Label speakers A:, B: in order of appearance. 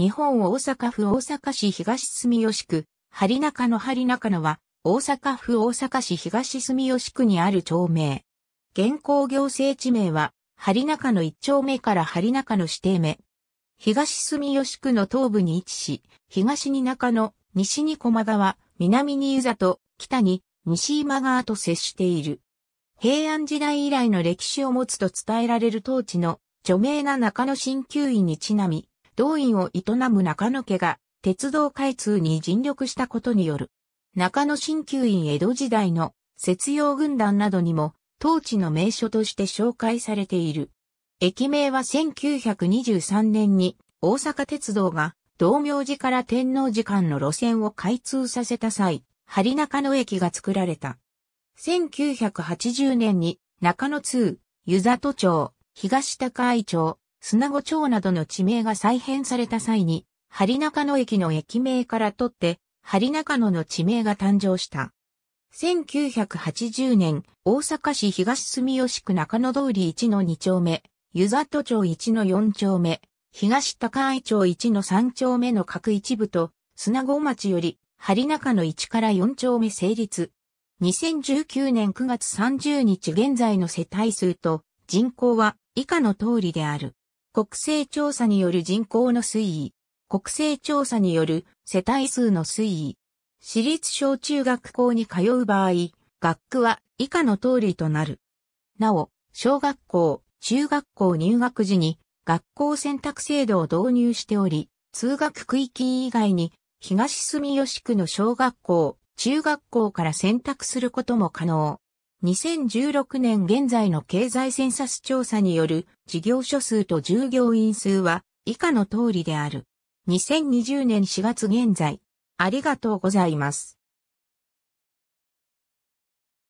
A: 日本大阪府大阪市東住吉区、針中の針中野は、大阪府大阪市東住吉区にある町名。現行行政地名は、針中の一丁目から針中の指定目。東住吉区の東部に位置し、東に中野、西に駒川、南に湯里、北に西今川と接している。平安時代以来の歴史を持つと伝えられる当地の著名な中野鍼灸院にちなみ、道院を営む中野家が鉄道開通に尽力したことによる。中野新旧院江戸時代の節用軍団などにも当地の名所として紹介されている。駅名は1923年に大阪鉄道が道明寺から天皇寺間の路線を開通させた際、針中野駅が作られた。1980年に中野通、湯里町、東高井町、砂子町などの地名が再編された際に、針中野駅の駅名から取って、針中野の地名が誕生した。1980年、大阪市東住吉区中野通り1の2丁目、湯里町1の4丁目、東高井町1の3丁目の各一部と、砂子町より、針中野1から4丁目成立。2019年9月30日現在の世帯数と人口は以下の通りである。国勢調査による人口の推移、国勢調査による世帯数の推移、私立小中学校に通う場合、学区は以下の通りとなる。なお、小学校、中学校入学時に学校選択制度を導入しており、通学区域以外に東住吉区の小学校、中学校から選択することも可能。2016年現在の経済センサス調査による事業所数と従業員数は以下の通りである。2020年4月現在、ありがとうございます。